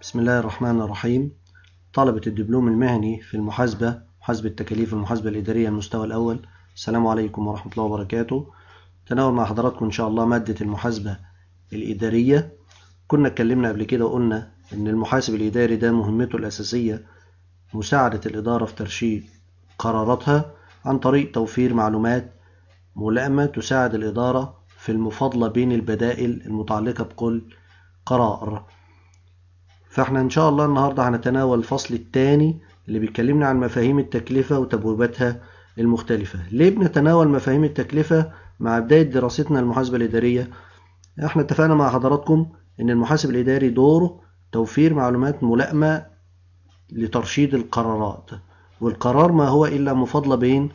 بسم الله الرحمن الرحيم طلبة الدبلوم المهني في المحاسبة محاسبة تكاليف المحاسبة الإدارية المستوى الأول السلام عليكم ورحمة الله وبركاته تناول مع حضراتكم إن شاء الله مادة المحاسبة الإدارية كنا اتكلمنا قبل كده وقلنا إن المحاسب الإداري ده مهمته الأساسية مساعدة الإدارة في ترشيد قراراتها عن طريق توفير معلومات ملائمة تساعد الإدارة في المفاضلة بين البدائل المتعلقة بكل قرار فاحنا ان شاء الله النهارده هنتناول الفصل الثاني اللي بيتكلمنا عن مفاهيم التكلفة وتبويباتها المختلفة ليه بنتناول مفاهيم التكلفة مع بداية دراستنا المحاسبة الإدارية احنا اتفقنا مع حضراتكم ان المحاسب الإداري دوره توفير معلومات ملائمة لترشيد القرارات والقرار ما هو إلا مفاضلة بين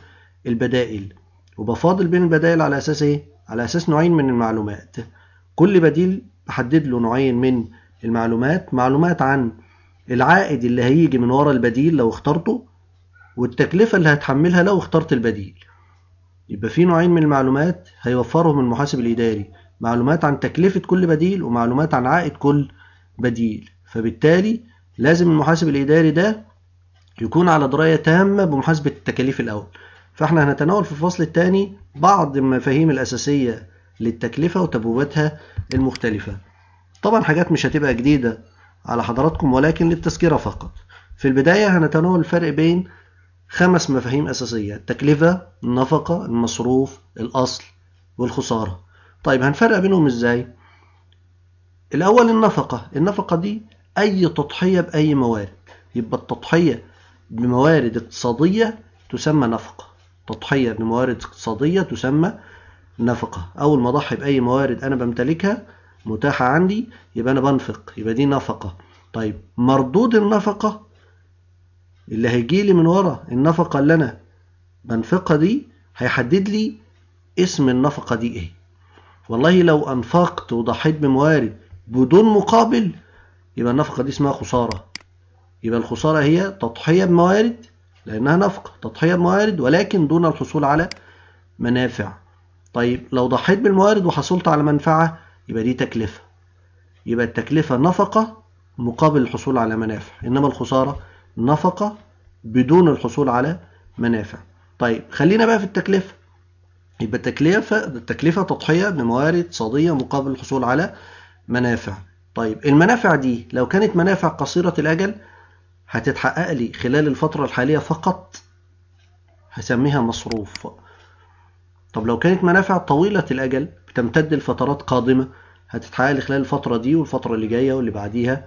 البدائل وبفاضل بين البدائل على أساس إيه؟ على أساس نوعين من المعلومات كل بديل بحدد له نوعين من المعلومات معلومات عن العائد اللي هيجي من ورا البديل لو اخترته والتكلفة اللي هتحملها لو اخترت البديل يبقى في نوعين من المعلومات هيوفرهم المحاسب الإداري معلومات عن تكلفة كل بديل ومعلومات عن عائد كل بديل فبالتالي لازم المحاسب الإداري ده يكون على دراية تامة بمحاسبة التكاليف الأول فاحنا هنتناول في الفصل الثاني بعض المفاهيم الأساسية للتكلفة وتبوباتها المختلفة طبعا حاجات مش هتبقى جديدة على حضراتكم ولكن للتذكرة فقط في البداية هنتناول الفرق بين خمس مفاهيم أساسية التكلفة النفقة المصروف الأصل والخسارة طيب هنفرق بينهم إزاي الأول النفقة النفقة دي أي تضحية بأي موارد يبقى التضحية بموارد اقتصادية تسمى نفقة تضحية بموارد اقتصادية تسمى نفقة أول ما أضحي بأي موارد أنا بمتلكها متاحة عندي يبقى أنا بنفق يبقى دي نفقة طيب مردود النفقة اللي هيجي لي من ورا النفقة اللي أنا بنفقها دي هيحدد لي اسم النفقة دي إيه والله لو أنفقت وضحيت بموارد بدون مقابل يبقى النفقة دي اسمها خسارة يبقى الخسارة هي تضحية بموارد لأنها نفقة تضحية بموارد ولكن دون الحصول على منافع طيب لو ضحيت بالموارد وحصلت على منفعة يبقى دي تكلفة يبقى التكلفة نفقة مقابل الحصول على منافع إنما الخسارة نفقة بدون الحصول على منافع طيب خلينا بقى في التكلفة يبقى التكلفة التكلفة تضحية بموارد اقتصادية مقابل الحصول على منافع طيب المنافع دي لو كانت منافع قصيرة الأجل هتتحقق لي خلال الفترة الحالية فقط هسميها مصروف طب لو كانت منافع طويلة الأجل تمتد لفترات قادمه هتتحقق خلال الفتره دي والفتره اللي جايه واللي بعديها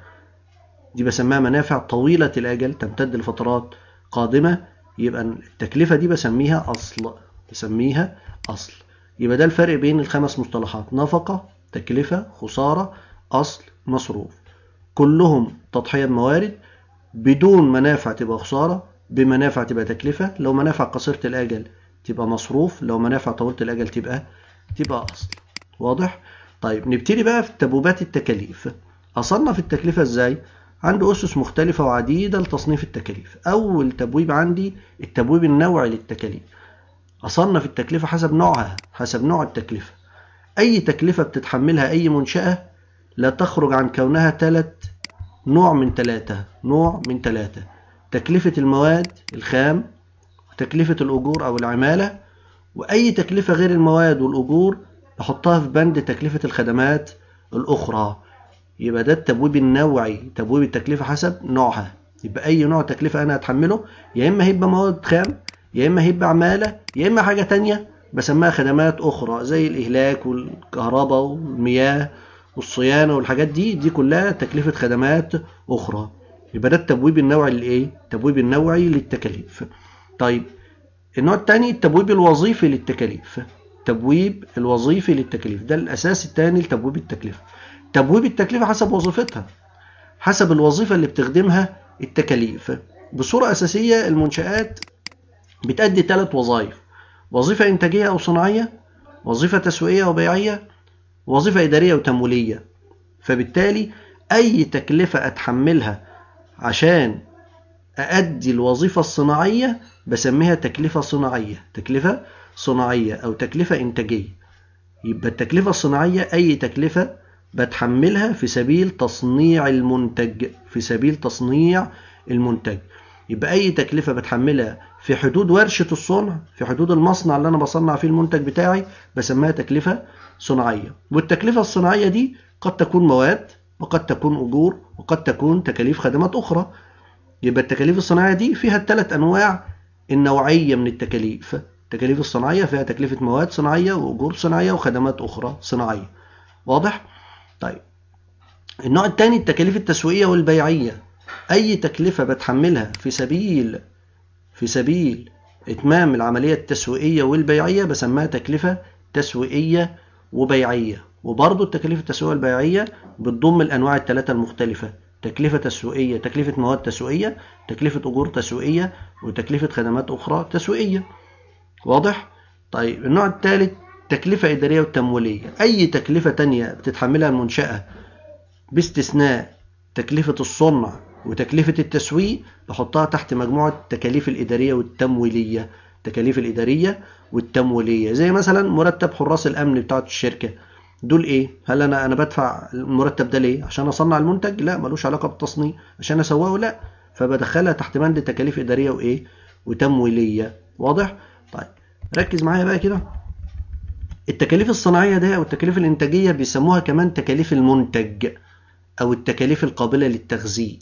دي بسميها منافع طويله الاجل تمتد لفترات قادمه يبقى التكلفه دي بسميها اصل بسميها اصل يبقى ده الفرق بين الخمس مصطلحات نفقه تكلفه خساره اصل مصروف كلهم تضحيه بموارد بدون منافع تبقى خساره بمنافع تبقى تكلفه لو منافع قصيره الاجل تبقى مصروف لو منافع طويله الاجل تبقى تبقى أصل واضح؟ طيب نبتدي بقى في تبويبات التكاليف أصنف التكلفة إزاي؟ عنده أسس مختلفة وعديدة لتصنيف التكاليف أول تبويب عندي التبويب النوعي للتكاليف أصنف التكلفة حسب نوعها حسب نوع التكلفة أي تكلفة بتتحملها أي منشأة لا تخرج عن كونها ثلاث نوع من ثلاثة نوع من ثلاثة تكلفة المواد الخام وتكلفة الأجور أو العمالة وأي تكلفة غير المواد والأجور بحطها في بند تكلفة الخدمات الأخرى يبقى ده التبويب النوعي تبويب التكلفة حسب نوعها يبقى أي نوع تكلفة أنا هتحمله يا إما هيبقى مواد خام يا إما هيبقى عمالة يا إما حاجة تانية بسمها خدمات أخرى زي الإهلاك والكهرباء والمياه والصيانة والحاجات دي دي كلها تكلفة خدمات أخرى يبقى ده التبويب النوعي للإيه؟ التبويب النوعي للتكاليف طيب النوع الثاني التبويب الوظيفي للتكاليف تبويب الوظيفي للتكاليف ده الاساس الثاني لتبويب التكلفه تبويب التكلفه حسب وظيفتها حسب الوظيفه اللي بتخدمها التكاليف بصوره اساسيه المنشات بتأدي ثلاث وظائف وظيفه انتاجيه او صناعيه وظيفه تسويقيه وبيعيه وظيفه اداريه وتمويليه فبالتالي اي تكلفه اتحملها عشان أأدي الوظيفة الصناعية بسميها تكلفة صناعية تكلفة صناعية أو تكلفة إنتاجية يبقى التكلفة الصناعية أي تكلفة بتحملها في سبيل تصنيع المنتج في سبيل تصنيع المنتج يبقى أي تكلفة بتحملها في حدود ورشة الصنع في حدود المصنع اللي أنا بصنع فيه المنتج بتاعي بسميها تكلفة صناعية والتكلفة الصناعية دي قد تكون مواد وقد تكون أجور وقد تكون تكاليف خدمات أخرى يبقى التكاليف الصناعيه دي فيها الثلاث انواع النوعيه من التكاليف التكاليف الصناعيه فيها تكلفه مواد صناعيه واجور صناعيه وخدمات اخرى صناعيه واضح طيب النوع الثاني التكاليف التسويقيه والبيعيه اي تكلفه بتحملها في سبيل في سبيل اتمام العمليه التسويقيه والبيعيه بسميها تكلفه تسويقيه وبيعيه وبرضه التكاليف التسويقيه والبيعيه بتضم الانواع الثلاثه المختلفه تكلفة تسويقية تكلفة مواد تسويقية تكلفة أجور تسويقية وتكلفة خدمات أخرى تسويقية واضح؟ طيب النوع الثالث تكلفة إدارية وتمويلية أي تكلفة تانية بتتحملها المنشأة باستثناء تكلفة الصنع وتكلفة التسويق بحطها تحت مجموعة التكاليف الإدارية والتمويلية التكاليف الإدارية والتمويلية زي مثلا مرتب حراس الأمن بتاعة الشركة دول ايه هل انا انا بدفع المرتب ده ليه عشان اصنع المنتج لا ملوش علاقه بالتصنيع عشان اسوقه لا فبدخلها تحت بند تكاليف اداريه وايه وتمويليه واضح طيب ركز معايا بقى كده التكاليف الصناعيه ده او التكاليف الانتاجيه بيسموها كمان تكاليف المنتج او التكاليف القابله للتخزين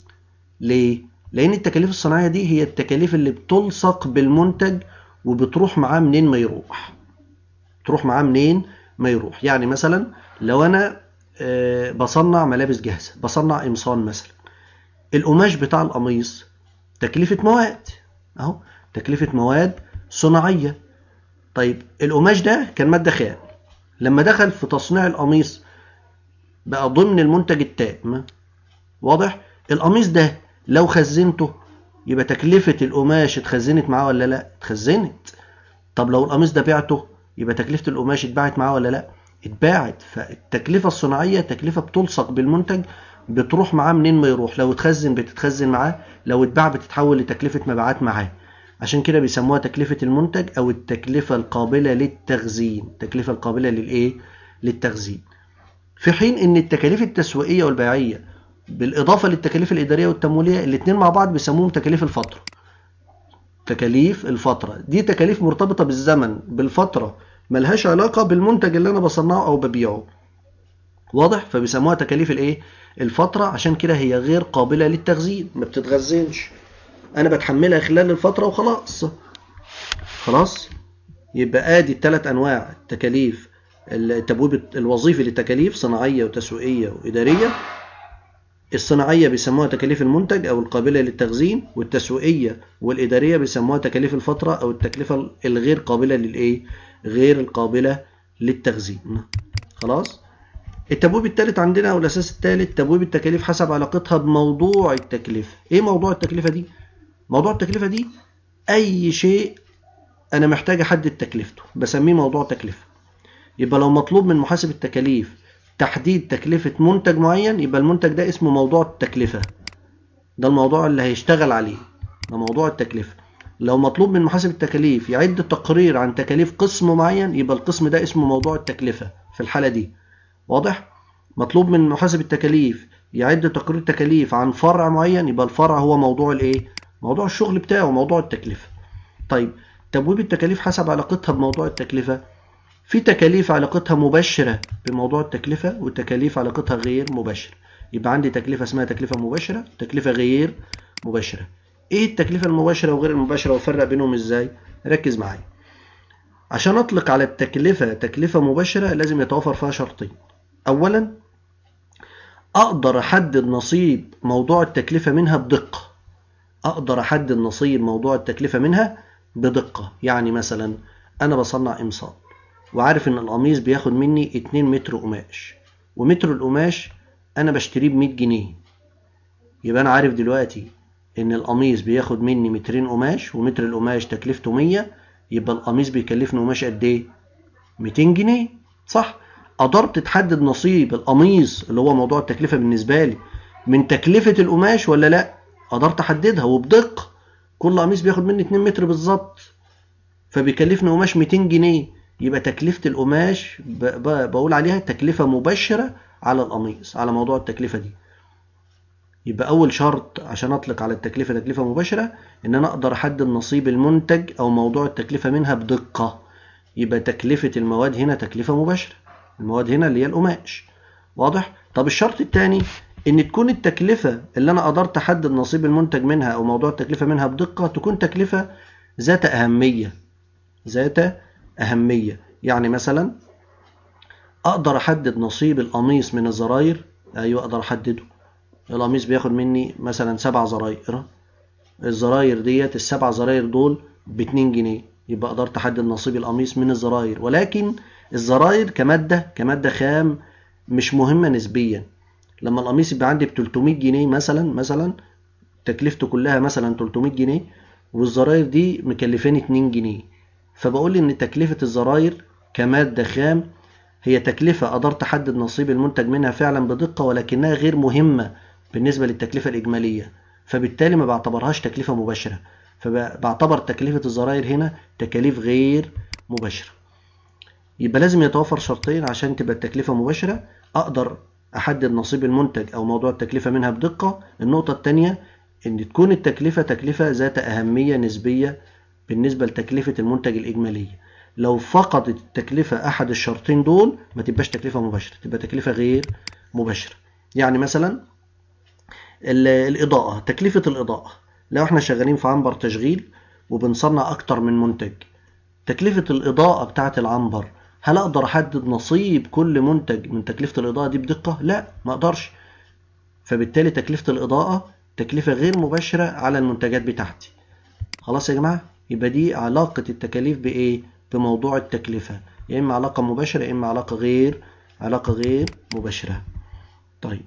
ليه لان التكاليف الصناعيه دي هي التكاليف اللي بتلصق بالمنتج وبتروح معاه منين ما يروح تروح معاه منين ما يروح يعني مثلا لو انا آه، بصنع ملابس جاهزه بصنع قمصان مثلا القماش بتاع القميص تكلفه مواد اهو تكلفه مواد صناعيه طيب القماش ده كان ماده خام لما دخل في تصنيع القميص بقى ضمن المنتج التام واضح القميص ده لو خزنته يبقى تكلفه القماش اتخزنت معاه ولا لا اتخزنت طب لو القميص ده بعته يبقى تكلفة القماش اتباعت معاه ولا لا اتباعت فالتكلفة الصناعية تكلفة بتلصق بالمنتج بتروح معاه منين ما يروح لو اتخزن بتتخزن معاه لو اتباع بتتحول لتكلفة مبيعات معاه عشان كده بيسموها تكلفة المنتج أو التكلفة القابلة للتخزين التكلفة القابلة للإيه؟ للتخزين في حين إن التكاليف التسويقية والبيعية بالإضافة للتكاليف الإدارية والتمويلية الاتنين مع بعض بيسموهم تكاليف الفترة تكاليف الفترة دي تكاليف مرتبطة بالزمن بالفترة ملهاش علاقة بالمنتج اللي أنا بصنعه أو ببيعه واضح فبيسموها تكاليف الايه الفترة عشان كده هي غير قابلة للتخزين ما بتتخزنش أنا بتحملها خلال الفترة وخلاص خلاص يبقى ادي الثلاث انواع التكاليف التبويب الوظيفي للتكاليف صناعيه وتسويقيه واداريه الصناعيه بيسموها تكاليف المنتج او القابله للتخزين والتسويقيه والاداريه بيسموها تكاليف الفتره او التكلفه الغير قابله للايه غير القابلة للتخزين خلاص التبويب الثالث عندنا او الاساس الثالث تبويب التكاليف حسب علاقتها بموضوع التكلفة ايه موضوع التكلفة دي موضوع التكلفة دي اي شيء انا محتاج احدد تكلفته بسميه موضوع تكلفة يبقى لو مطلوب من محاسب التكاليف تحديد تكلفة منتج معين يبقى المنتج ده اسمه موضوع التكلفة ده الموضوع اللي هيشتغل عليه ده موضوع التكلفة لو مطلوب من محاسب التكاليف يعد تقرير عن تكاليف قسم معين يبقى القسم ده اسمه موضوع التكلفة في الحالة دي واضح؟ مطلوب من محاسب التكاليف يعد تقرير تكاليف عن فرع معين يبقى الفرع هو موضوع الايه؟ موضوع الشغل بتاعه موضوع التكلفة طيب تبويب التكاليف حسب علاقتها بموضوع التكلفة في تكاليف علاقتها مباشرة بموضوع التكلفة وتكاليف علاقتها غير مباشرة يبقى عندي تكلفة اسمها تكلفة مباشرة تكلفة غير مباشرة ايه التكلفة المباشرة وغير المباشرة وافرق بينهم ازاي ركز معايا عشان اطلق على التكلفة تكلفة مباشرة لازم يتوفر فيها شرطين اولا اقدر احدد نصيب موضوع التكلفة منها بدقة اقدر احدد نصيب موضوع التكلفة منها بدقة يعني مثلا انا بصنع قمصان وعارف ان القميص بياخد مني 2 متر قماش ومتر القماش انا بشتريه ب 100 جنيه يبقى انا عارف دلوقتي ان القميص بياخد مني مترين قماش ومتر القماش تكلفته 100 يبقى القميص بيكلفني قماش قد ايه 200 جنيه صح قدرت تحدد نصيب القميص اللي هو موضوع التكلفه بالنسبه لي من تكلفه القماش ولا لا قدرت احددها وبدقه كل قميص بياخد مني 2 متر بالظبط فبيكلفني قماش 200 جنيه يبقى تكلفه القماش بقول عليها تكلفه مباشره على القميص على موضوع التكلفه دي يبقى أول شرط عشان أطلق على التكلفة تكلفة مباشرة إن أنا أقدر أحدد نصيب المنتج أو موضوع التكلفة منها بدقة يبقى تكلفة المواد هنا تكلفة مباشرة المواد هنا اللي هي القماش واضح؟ طب الشرط الثاني إن تكون التكلفة اللي أنا قدرت أحدد نصيب المنتج منها أو موضوع التكلفة منها بدقة تكون تكلفة ذات أهمية ذات أهمية يعني مثلا أقدر أحدد نصيب القميص من الزراير أيوه أقدر أحدده القميص بياخد مني مثلا سبع زراير الزراير ديت السبع زراير دول ب 2 جنيه يبقى اقدر احدد نصيب القميص من الزراير ولكن الزراير كماده كماده خام مش مهمه نسبيا لما القميص يبقى عندي ب 300 جنيه مثلا مثلا تكلفته كلها مثلا 300 جنيه والزراير دي مكلفين 2 جنيه فبقول ان تكلفه الزراير كماده خام هي تكلفه قدرت احدد نصيب المنتج منها فعلا بدقه ولكنها غير مهمه بالنسبه للتكلفه الاجماليه فبالتالي ما بعتبرهاش تكلفه مباشره فبعتبر تكلفه الزراير هنا تكاليف غير مباشره يبقى لازم يتوفر شرطين عشان تبقى التكلفه مباشره اقدر احدد نصيب المنتج او موضوع التكلفه منها بدقه النقطه الثانيه ان تكون التكلفه تكلفه ذات اهميه نسبيه بالنسبه لتكلفه المنتج الاجماليه لو فقدت التكلفه احد الشرطين دول ما تبقاش تكلفه مباشره تبقى تكلفه غير مباشره يعني مثلا الإضاءة تكلفة الإضاءة لو احنا شغالين في عنبر تشغيل وبنصنع أكتر من منتج تكلفة الإضاءة بتاعة العنبر هل أقدر أحدد نصيب كل منتج من تكلفة الإضاءة دي بدقة؟ لا ما أقدرش فبالتالي تكلفة الإضاءة تكلفة غير مباشرة على المنتجات بتاعتي خلاص يا جماعة يبقى دي علاقة التكاليف بإيه؟ بموضوع التكلفة يا إما علاقة مباشرة يا إما علاقة غير علاقة غير مباشرة طيب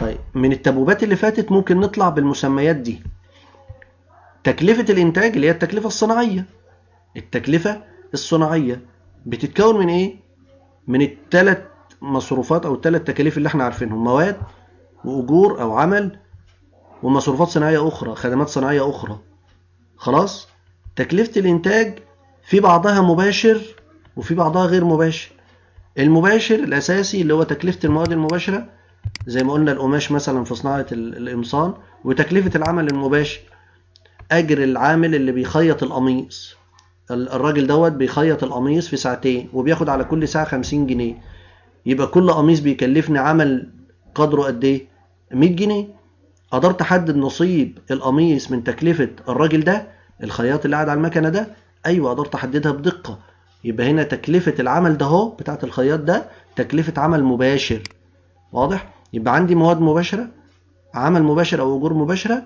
طيب من التبوبات اللي فاتت ممكن نطلع بالمسميات دي تكلفة الإنتاج اللي هي التكلفة الصناعية التكلفة الصناعية بتتكون من إيه؟ من التلات مصروفات أو التلات تكاليف اللي إحنا عارفينهم مواد وأجور أو عمل ومصروفات صناعية أخرى خدمات صناعية أخرى خلاص؟ تكلفة الإنتاج في بعضها مباشر وفي بعضها غير مباشر المباشر الأساسي اللي هو تكلفة المواد المباشرة زي ما قلنا القماش مثلا في صناعه القمصان وتكلفه العمل المباشر اجر العامل اللي بيخيط القميص الراجل دوت بيخيط القميص في ساعتين وبياخد على كل ساعه 50 جنيه يبقى كل قميص بيكلفني عمل قدره قد ايه 100 جنيه قدرت احدد نصيب القميص من تكلفه الراجل ده الخياط اللي قاعد على المكنه ده ايوه قدرت احددها بدقه يبقى هنا تكلفه العمل ده اهو بتاعه الخياط ده تكلفه عمل مباشر واضح يبقى عندي مواد مباشره عمل مباشر او اجور مباشره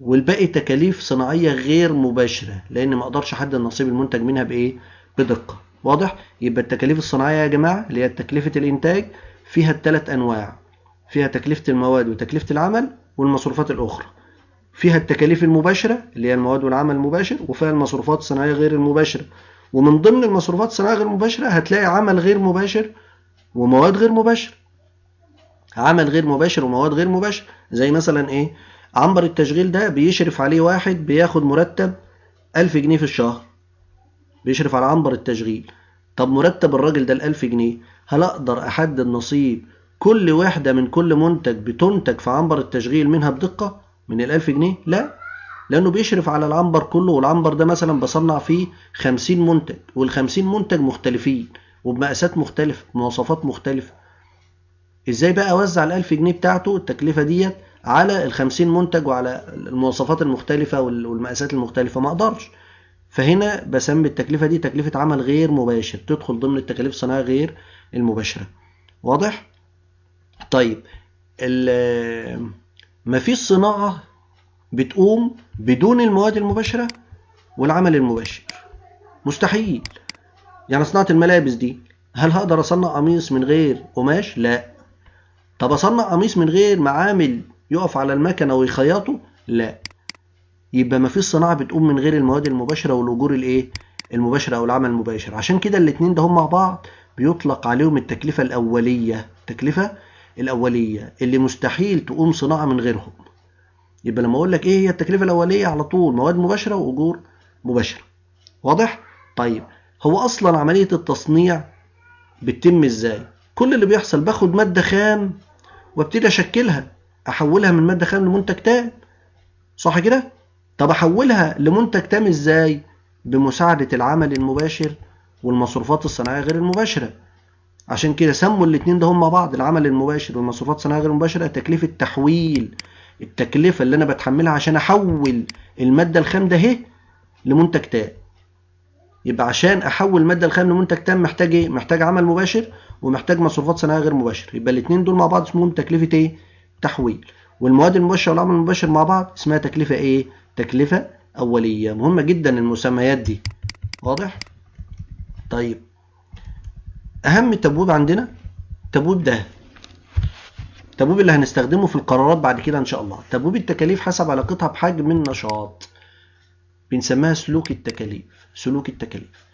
والباقي تكاليف صناعيه غير مباشره لان ما اقدرش احدد نصيب المنتج منها بايه بدقه واضح يبقى التكاليف الصناعيه يا جماعه اللي هي تكلفه الانتاج فيها الثلاث انواع فيها تكلفه المواد وتكلفه العمل والمصروفات الاخرى فيها التكاليف المباشره اللي هي المواد والعمل المباشر وفيها المصروفات الصناعيه غير المباشره ومن ضمن المصروفات الصناعيه غير المباشره هتلاقي عمل غير مباشر ومواد غير مباشره عمل غير مباشر ومواد غير مباشرة زي مثلا ايه عنبر التشغيل ده بيشرف عليه واحد بياخد مرتب 1000 جنيه في الشهر بيشرف على عنبر التشغيل طب مرتب الراجل ده ال 1000 جنيه هل اقدر احدد نصيب كل وحدة من كل منتج بتنتج في عنبر التشغيل منها بدقة من ال 1000 جنيه لا لانه بيشرف على العنبر كله والعنبر ده مثلا بصنع فيه 50 منتج وال 50 منتج مختلفين وبمقاسات مختلفة بمواصفات مختلفة ازاي بقى اوزع ال1000 جنيه بتاعته التكلفه ديت على ال50 منتج وعلى المواصفات المختلفه والمقاسات المختلفه ما اقدرش فهنا بسمي التكلفه دي تكلفه عمل غير مباشر تدخل ضمن التكاليف الصناعيه غير المباشره واضح طيب مفيش صناعه بتقوم بدون المواد المباشره والعمل المباشر مستحيل يعني صناعه الملابس دي هل هقدر اصنع قميص من غير قماش لا طب اصنع قميص من غير ما عامل يقف على المكنه ويخيطه لا يبقى ما فيش صناعه بتقوم من غير المواد المباشره والاجور الايه المباشره او العمل المباشر عشان كده الاثنين ده هم مع بعض بيطلق عليهم التكلفه الاوليه التكلفه الاوليه اللي مستحيل تقوم صناعه من غيرهم يبقى لما اقول لك ايه هي التكلفه الاوليه على طول مواد مباشره واجور مباشره واضح طيب هو اصلا عمليه التصنيع بتتم ازاي كل اللي بيحصل باخد ماده خام وابتدي اشكلها احولها من ماده خام لمنتج تام صح كده طب احولها لمنتج تام ازاي بمساعده العمل المباشر والمصروفات الصناعيه غير المباشره عشان كده سموا الاثنين ده هم بعض العمل المباشر والمصروفات الصناعيه غير المباشره تكلفه تحويل التكلفه اللي انا بتحملها عشان احول الماده الخام ده اهي لمنتج تام يبقى عشان احول الماده الخام لمنتج تام محتاج ايه محتاج عمل مباشر ومحتاج مصروفات صناعيه غير مباشر يبقى الاثنين دول مع بعض اسمهم تكلفه ايه تحويل والمواد المباشره والعمل المباشر مع بعض اسمها تكلفه ايه تكلفه اوليه مهمه جدا المسميات دي واضح طيب اهم تبويب عندنا تبويب ده التبويب اللي هنستخدمه في القرارات بعد كده ان شاء الله تبويب التكاليف حسب علاقتها بحجم النشاط بنسميها سلوك التكاليف سلوك التكاليف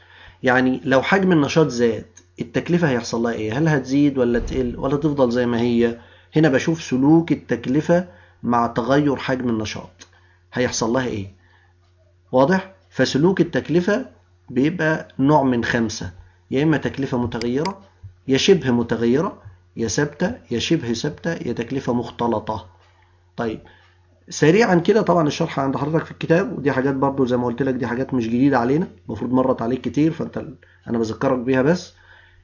يعني لو حجم النشاط زاد التكلفة هيحصل لها ايه هل هتزيد ولا تقل ولا تفضل زي ما هي هنا بشوف سلوك التكلفة مع تغير حجم النشاط هيحصل لها ايه واضح فسلوك التكلفة بيبقى نوع من خمسة يا إما تكلفة متغيرة يا شبه متغيرة يا ثابتة يا شبه ثابتة يا تكلفة مختلطة طيب سريعا كده طبعا الشرح عند حضرتك في الكتاب ودي حاجات برضو زي ما قلت لك دي حاجات مش جديدة علينا المفروض مرت عليك كتير فانت انا بذكرك بيها بس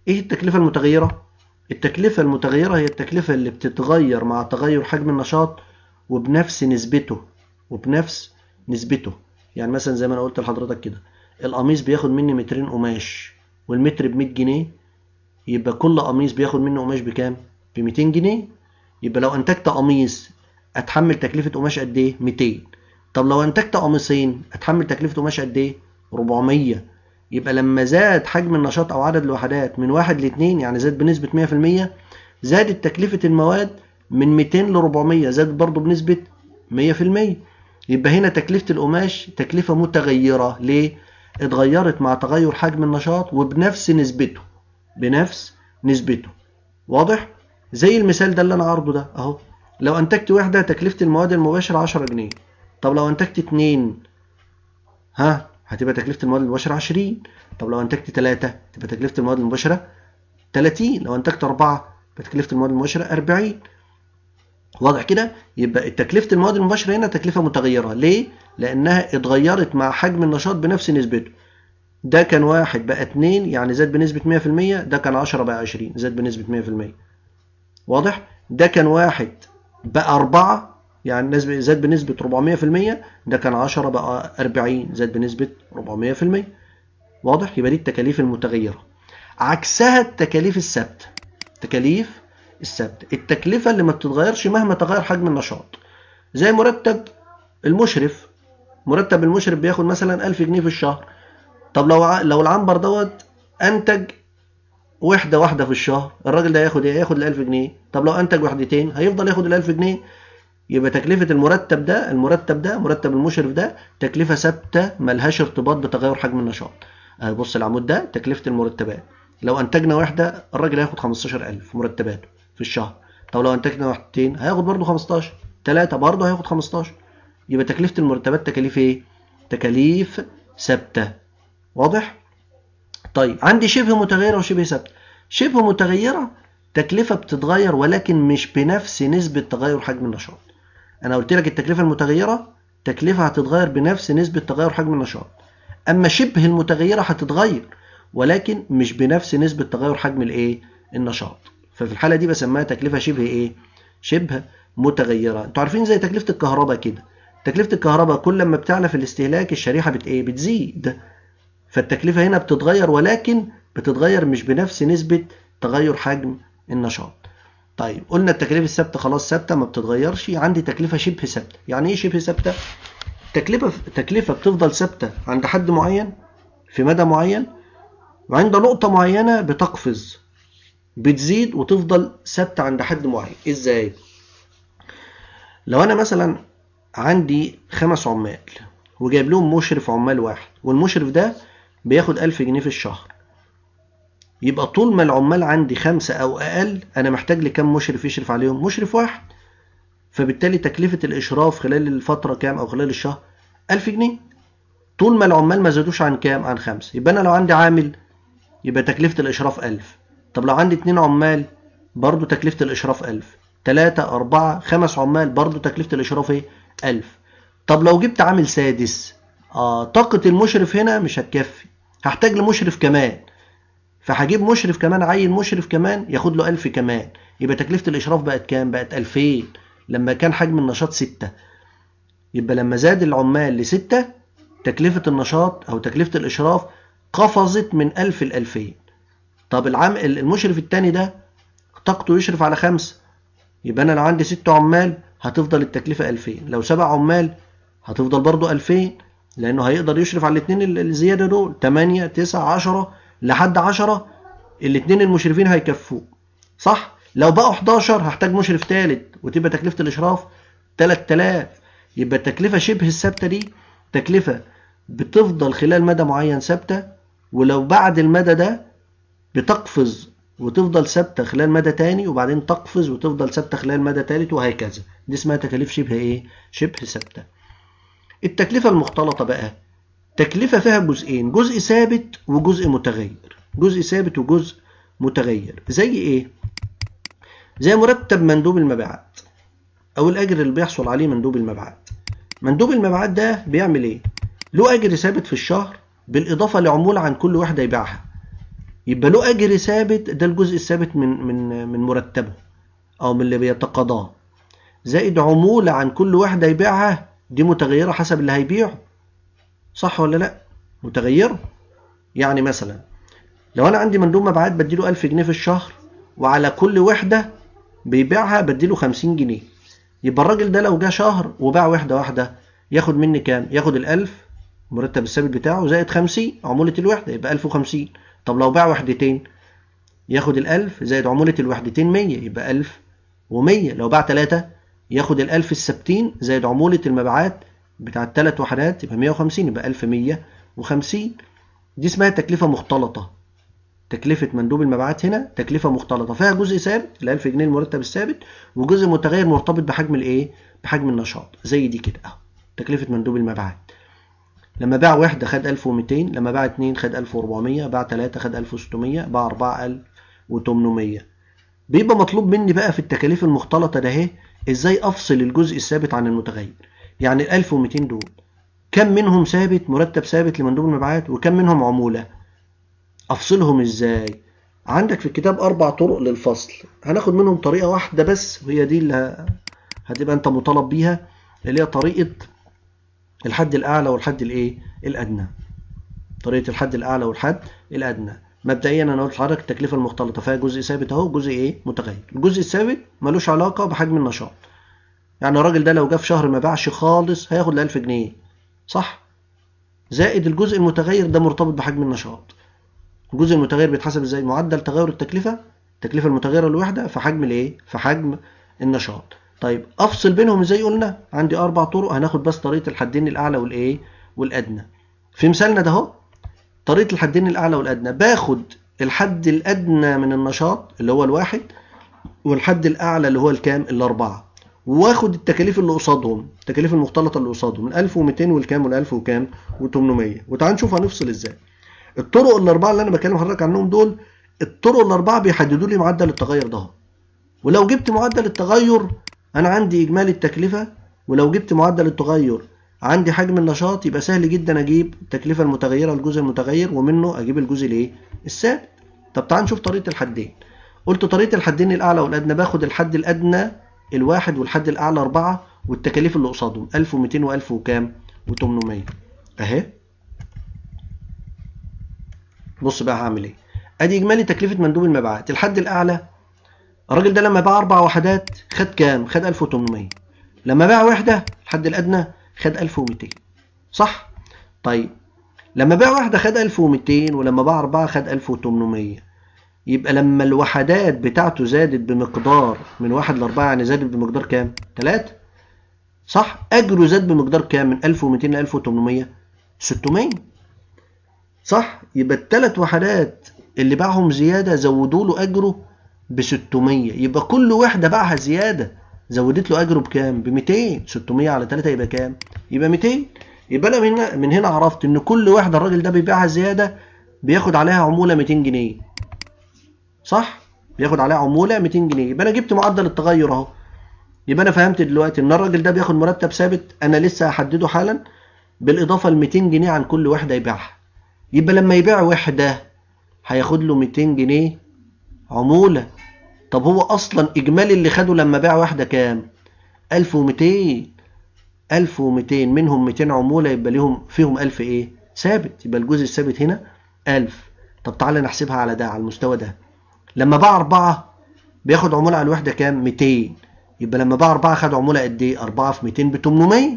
ايه التكلفة المتغيرة؟ التكلفة المتغيرة هي التكلفة اللي بتتغير مع تغير حجم النشاط وبنفس نسبته وبنفس نسبته يعني مثلا زي ما انا قلت لحضرتك كده القميص بياخد مني مترين قماش والمتر ب 100 جنيه يبقى كل قميص بياخد منه قماش بكام؟ ب 200 جنيه يبقى لو انتجت قميص اتحمل تكلفة قماش قد ايه؟ 200 طب لو انتجت قميصين اتحمل تكلفة قماش قد ايه؟ 400 يبقى لما زاد حجم النشاط أو عدد الوحدات من واحد لاتنين يعني زاد بنسبة 100% زادت تكلفة المواد من 200 ل 400 زادت برضه بنسبة 100% يبقى هنا تكلفة القماش تكلفة متغيرة ليه؟ اتغيرت مع تغير حجم النشاط وبنفس نسبته بنفس نسبته واضح؟ زي المثال ده اللي أنا عارضه ده أهو لو أنتجت وحدة تكلفة المواد المباشرة 10 جنيه طب لو أنتجت اتنين ها هتبقى تكلفه المواد المباشره 20 طب لو انتجت 3 تبقى تكلفه المواد المباشره 30 لو انتجت 4 يبقى تكلفه المواد المباشره 40 واضح كده يبقى تكلفه المواد المباشره هنا تكلفه متغيره ليه لانها اتغيرت مع حجم النشاط بنفس نسبته ده كان واحد بقى 2 يعني زاد بنسبة 100% ده كان 10 بقى 20 زاد بنسبة 100% واضح ده كان واحد بقى 4 يعني نسبة زاد بنسبة 400% ده كان 10 بقى 40 زاد بنسبة 400% واضح يبقى دي التكاليف المتغيرة عكسها التكاليف الثابتة تكاليف الثابتة التكلفة اللي ما بتتغيرش مهما تغير حجم النشاط زي مرتب المشرف مرتب المشرف بياخد مثلا 1000 جنيه في الشهر طب لو لو العنبر دوت انتج وحده واحده في الشهر الراجل ده هياخد ايه هياخد ال 1000 جنيه طب لو انتج وحدتين هيفضل ياخد ال 1000 جنيه يبقى تكلفة المرتب ده المرتب ده مرتب المشرف ده تكلفة ثابتة ملهاش ارتباط بتغير حجم النشاط آه، بص العمود ده تكلفة المرتبات لو أنتجنا واحدة الراجل هياخد 15000 مرتباته في الشهر طب لو أنتجنا واحدتين هياخد برضه 15 ثلاثة برضه هياخد 15 يبقى تكلفة المرتبات تكاليف إيه؟ تكاليف ثابتة واضح؟ طيب عندي شبه متغيرة وشبه ثابتة شبه متغيرة تكلفة بتتغير ولكن مش بنفس نسبة تغير حجم النشاط انا قلت لك التكلفه المتغيره تكلفه هتتغير بنفس نسبه تغير حجم النشاط اما شبه المتغيره هتتغير ولكن مش بنفس نسبه تغير حجم الايه النشاط ففي الحاله دي بسميها تكلفه شبه ايه شبه متغيره انتوا عارفين زي تكلفه الكهرباء كده تكلفه الكهرباء كل ما بتعلى في الاستهلاك الشريحه بت ايه بتزيد فالتكلفه هنا بتتغير ولكن بتتغير مش بنفس نسبه تغير حجم النشاط طيب قلنا التكلفة الثابتة خلاص ثابتة ما بتتغيرش عندي تكلفة شبه ثابتة يعني ايه شبه ثابتة تكلفة تكلفة بتفضل ثابتة عند حد معين في مدى معين وعند نقطة معينة بتقفز بتزيد وتفضل ثابتة عند حد معين ازاي لو انا مثلا عندي خمس عمال وجايب لهم مشرف عمال واحد والمشرف ده بياخد 1000 جنيه في الشهر يبقى طول ما العمال عندي خمسة أو أقل أنا محتاج لكم مشرف يشرف عليهم؟ مشرف واحد. فبالتالي تكلفة الإشراف خلال الفترة كام أو خلال الشهر؟ 1000 جنيه. طول ما العمال ما زادوش عن كام؟ عن خمسة. يبقى أنا لو عندي عامل يبقى تكلفة الإشراف 1000. طب لو عندي اتنين عمال برضو تكلفة الإشراف 1000. تلاتة أربعة خمس عمال برضو تكلفة الإشراف إيه؟ 1000. طب لو جبت عامل سادس آه طاقة المشرف هنا مش هتكفي. هحتاج لمشرف كمان. فهجيب مشرف كمان عين مشرف كمان ياخد له 1000 كمان يبقى تكلفه الاشراف بقت كام بقت 2000 لما كان حجم النشاط 6 يبقى لما زاد العمال ل 6 تكلفه النشاط او تكلفه الاشراف قفزت من 1000 ل 2000 طب العام المشرف الثاني ده طاقته يشرف على خمسه يبقى انا لو عندي ست عمال هتفضل التكلفه 2000 لو سبع عمال هتفضل برضه 2000 لانه هيقدر يشرف على الاثنين الزياده دول 8 9 10 لحد 10 الاثنين المشرفين هيكفوك صح لو بقوا 11 هحتاج مشرف ثالث وتبقى تكلفه الاشراف 3000 يبقى التكلفه شبه الثابته دي تكلفه بتفضل خلال مدى معين ثابته ولو بعد المدى ده بتقفز وتفضل ثابته خلال مدى ثاني وبعدين تقفز وتفضل ثابته خلال مدى ثالث وهكذا دي اسمها تكاليف شبه ايه شبه ثابته التكلفه المختلطه بقى تكلفة فيها جزئين جزء ثابت وجزء متغير جزء ثابت وجزء متغير زي ايه زي مرتب مندوب المبيعات او الاجر اللي بيحصل عليه مندوب المبيعات مندوب المبيعات ده بيعمل ايه له اجر ثابت في الشهر بالاضافه لعموله عن كل واحده يبيعها يبقى له اجر ثابت ده الجزء الثابت من من من مرتبه او من اللي بيتقاضاه زائد عموله عن كل واحده يبيعها دي متغيره حسب اللي هيبيعه صح ولا لا متغيره يعني مثلا لو انا عندي مندوب مبيعات بديله 1000 جنيه في الشهر وعلى كل وحده بيبيعها بديله 50 جنيه يبقى الراجل ده لو جه شهر وباع وحده واحده ياخد مني كام ياخد ال1000 المرتب الثابت بتاعه زائد 50 عموله الوحده يبقى 1050 طب لو باع وحدتين ياخد ال1000 زائد عموله الوحدتين 100 يبقى 1100 لو باع ثلاثه ياخد ال1000 الثابتين زائد عموله المبيعات بتاع الثلاث وحدات يبقى 150 يبقى 1150 دي اسمها تكلفة مختلطة تكلفة مندوب المبيعات هنا تكلفة مختلطة فيها جزء ثابت ال 1000 جنيه المرتب الثابت وجزء متغير مرتبط بحجم الايه؟ بحجم النشاط زي دي كده اهو تكلفة مندوب المبيعات لما باع واحدة خد 1200 لما باع اثنين خد 1400 باع ثلاثه خد 1600 باع 4800 بيبقى مطلوب مني بقى في التكاليف المختلطة ده اهي ازاي افصل الجزء الثابت عن المتغير يعني ال 1200 دول كم منهم ثابت مرتب ثابت لمندوب المبيعات وكم منهم عمولة أفصلهم إزاي عندك في الكتاب أربع طرق للفصل هناخد منهم طريقة واحدة بس وهي دي اللي هتبقى أنت مطالب بيها اللي هي طريقة الحد الأعلى والحد الإيه الأدنى طريقة الحد الأعلى والحد الأدنى مبدئيا انا قلت لحضرتك التكلفه المختلطه فيها جزء ثابت اهو جزء ايه متغير الجزء الثابت ملوش علاقه بحجم النشاط يعني الراجل ده لو جه في شهر ما باعش خالص هياخد ال 1000 جنيه صح زائد الجزء المتغير ده مرتبط بحجم النشاط الجزء المتغير بيتحسب ازاي معدل تغير التكلفه التكلفه المتغيره الوحده في حجم الايه في حجم النشاط طيب افصل بينهم زي قلنا عندي اربع طرق هناخد بس طريقه الحدين الاعلى والايه والادنى في مثالنا ده اهو طريقه الحدين الاعلى والادنى باخد الحد الادنى من النشاط اللي هو الواحد والحد الاعلى اللي هو الكام الاربعه واخد التكاليف اللي قصادهم التكاليف المختلطه اللي قصادهم ال 1200 والكام وال 1000 وكام و800 وتعال نشوف هنفصل ازاي الطرق الاربعه اللي انا بكلم حضرتك عنهم دول الطرق الاربعه بيحددوا لي معدل التغير ده ولو جبت معدل التغير انا عندي اجمالي التكلفه ولو جبت معدل التغير عندي حجم النشاط يبقى سهل جدا اجيب التكلفه المتغيره الجزء المتغير ومنه اجيب الجزء الايه الثابت طب تعال نشوف طريقه الحدين قلت طريقه الحدين الاعلى والادنى باخد الحد الادنى الواحد والحد الأعلى أربعة والتكاليف اللي قصادهم 1200 و1000 وكام و800 أهي بص بقى هعمل إيه أدي إجمالي تكلفة مندوب المبيعات الحد الأعلى الراجل ده لما باع أربع وحدات خد كام؟ خد 1800 لما باع وحدة الحد الأدنى خد 1200 صح؟ طيب لما باع واحدة خد 1200 ولما باع أربعة خد 1800 يبقى لما الوحدات بتاعته زادت بمقدار من واحد لأربعة يعني زادت بمقدار كام؟ تلاتة صح؟ أجره زاد بمقدار كام؟ من 1200 ل 1800 600 صح؟ يبقى التلات وحدات اللي باعهم زيادة زودوا له أجره ب 600 يبقى كل وحدة باعها زيادة زودت له أجره بكام؟ ب 200 600 على 3 يبقى كام؟ يبقى 200 يبقى أنا من هنا عرفت إن كل وحدة الراجل ده بيبيعها زيادة بياخد عليها عمولة 200 جنيه صح بياخد عليها عموله 200 جنيه يبقى انا جبت معدل التغير اهو يبقى انا فهمت دلوقتي ان الراجل ده بياخد مرتب ثابت انا لسه هحدده حالا بالاضافه ل 200 جنيه عن كل وحده يبيعها يبقى لما يبيع وحده هياخد له 200 جنيه عموله طب هو اصلا اجمالي اللي خده لما باع واحده كام 1200 1200 منهم 200 عموله يبقى ليهم فيهم 1000 ايه ثابت يبقى الجزء الثابت هنا 1000 طب تعالى نحسبها على ده على المستوى ده لما باع 4 بياخد عمولة على الوحدة كام 200 يبقى لما باع 4 خد عمولة قد ايه 4 في 200 ب 800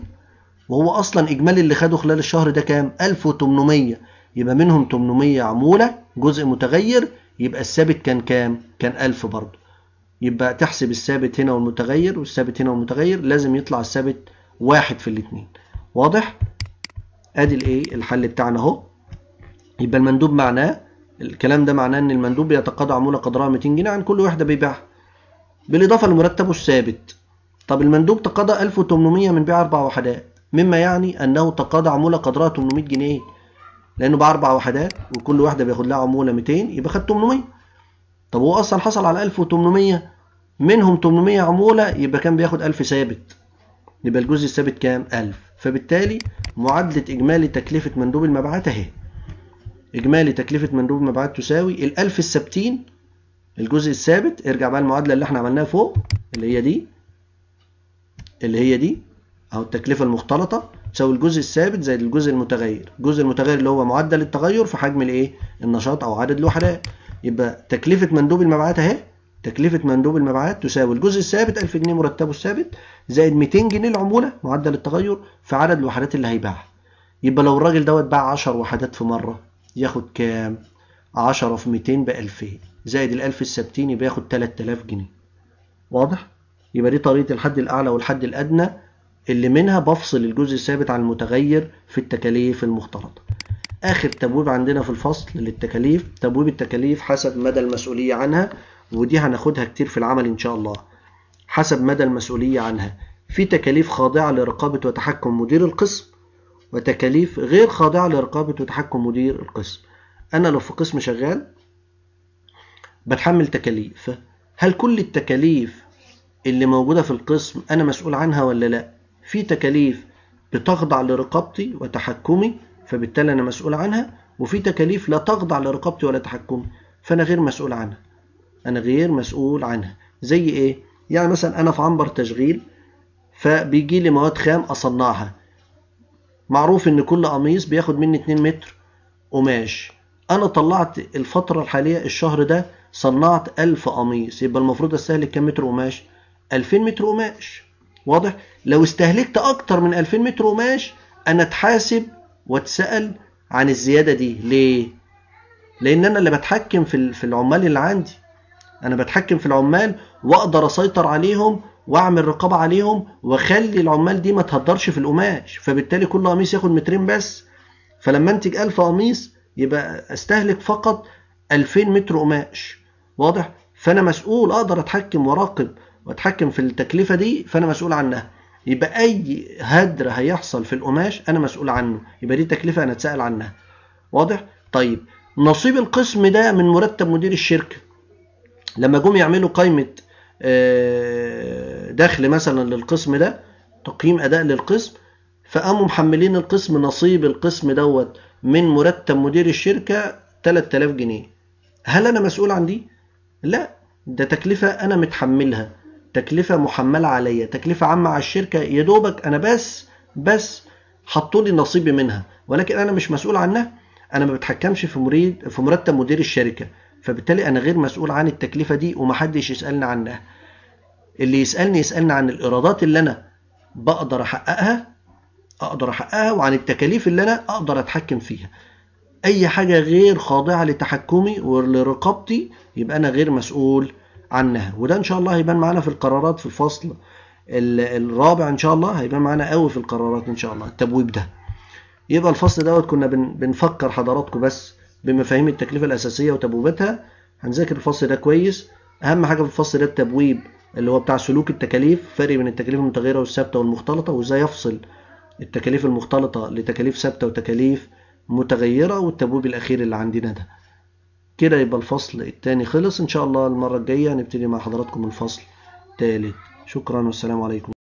وهو اصلا اجمالي اللي خده خلال الشهر ده كام 1800 يبقى منهم 800 عمولة جزء متغير يبقى الثابت كان كام كان 1000 برضه يبقى تحسب الثابت هنا والمتغير والثابت هنا والمتغير لازم يطلع الثابت واحد في الاثنين واضح ادي الايه الحل بتاعنا اهو يبقى المندوب معناه الكلام ده معناه ان المندوب بيتقاضى عموله قدرها 200 جنيه عن كل وحده بيبيعها بالاضافه لمرتبه الثابت طب المندوب تقاضى 1800 من بيع اربع وحدات مما يعني انه تقاضى عموله قدرها 800 جنيه لانه باع اربع وحدات وكل واحده بياخد لها عموله 200 يبقى خد 800 طب هو اصلا حصل على 1800 منهم 800 عموله يبقى كان بياخد 1000 ثابت يبقى الجزء الثابت كام 1000 فبالتالي معادله اجمالي تكلفه مندوب المبيعات اهي إجمالي تكلفة مندوب مبيعات تساوي ال1000 الثابتين الجزء الثابت ارجع بقى المعادلة اللي احنا عملناها فوق اللي هي دي اللي هي دي أو التكلفة المختلطة تساوي الجزء الثابت زائد الجزء المتغير الجزء المتغير اللي هو معدل التغير في حجم الايه النشاط أو عدد الوحدات يبقى تكلفة مندوب المبيعات أهي تكلفة مندوب المبيعات تساوي الجزء الثابت 1000 جنيه مرتبه الثابت زائد 200 جنيه العمولة معدل التغير في عدد الوحدات اللي هيباعها يبقى لو الراجل دوت باع 10 وحدات في مرة ياخد كام؟ 10 في 200 ب 2000 زائد ال 1000 الثابتين يبقى ياخد 3000 جنيه واضح؟ يبقى دي طريقة الحد الأعلى والحد الأدنى اللي منها بفصل الجزء الثابت عن المتغير في التكاليف المختلطه. آخر تبويب عندنا في الفصل للتكاليف تبويب التكاليف حسب مدى المسؤولية عنها ودي هناخدها كتير في العمل إن شاء الله. حسب مدى المسؤولية عنها في تكاليف خاضعة لرقابة وتحكم مدير القسم وتكاليف غير خاضعة لرقابة وتحكم مدير القسم أنا لو في قسم شغال بتحمل تكاليف هل كل التكاليف اللي موجودة في القسم أنا مسؤول عنها ولا لا في تكاليف بتخضع لرقابتي وتحكمي فبالتالي أنا مسؤول عنها وفي تكاليف لا تخضع لرقابتي ولا تحكمي فأنا غير مسؤول عنها أنا غير مسؤول عنها زي إيه؟ يعني مثلا أنا في عنبر تشغيل فبيجي لي مواد خام أصنعها معروف ان كل قميص بياخد مني 2 متر قماش انا طلعت الفتره الحاليه الشهر ده صنعت 1000 قميص يبقى المفروض استهلك كام متر قماش 2000 متر قماش واضح لو استهلكت اكتر من 2000 متر قماش انا اتحاسب واتسال عن الزياده دي ليه لان انا اللي بتحكم في العمال اللي عندي انا بتحكم في العمال واقدر اسيطر عليهم واعمل رقابه عليهم واخلي العمال دي ما تهدرش في القماش فبالتالي كل قميص ياخد مترين بس فلما انتج 1000 قميص يبقى استهلك فقط 2000 متر قماش واضح فانا مسؤول اقدر اتحكم واراقب واتحكم في التكلفه دي فانا مسؤول عنها يبقى اي هدر هيحصل في القماش انا مسؤول عنه يبقى دي تكلفه انا اتسال عنها واضح طيب نصيب القسم ده من مرتب مدير الشركه لما جم يعملوا قائمه آه، دخل مثلا للقسم ده تقييم اداء للقسم فقاموا محملين القسم نصيب القسم دوت من مرتب مدير الشركه 3000 جنيه هل انا مسؤول عن دي لا ده تكلفه انا متحملها تكلفه محمله عليا تكلفه عامه على الشركه يا دوبك انا بس بس حطوا لي نصيبي منها ولكن انا مش مسؤول عنها انا ما بتحكمش في مريد في مرتب مدير الشركه فبالتالي انا غير مسؤول عن التكلفه دي ومحدش يسالني عنها اللي يسالني يسالني عن الايرادات اللي انا بقدر احققها اقدر احققها وعن التكاليف اللي انا اقدر اتحكم فيها اي حاجه غير خاضعه لتحكمي ولرقابتي يبقى انا غير مسؤول عنها وده ان شاء الله هيبان معانا في القرارات في الفصل الرابع ان شاء الله هيبان معانا قوي في القرارات ان شاء الله التبويب ده يبقى الفصل دوت كنا بنفكر حضراتكم بس بمفاهيم التكلفه الاساسيه وتبويباتها هنذاكر الفصل ده كويس اهم حاجه في الفصل ده التبويب اللي هو بتاع سلوك التكاليف فرق بين التكاليف المتغيرة والثابتة والمختلطة وازاي يفصل التكاليف المختلطة لتكاليف ثابتة وتكاليف متغيرة والتبويب الأخير اللي عندنا ده كده يبقى الفصل التاني خلص إن شاء الله المرة الجاية هنبتدي مع حضراتكم الفصل التالت شكرا والسلام عليكم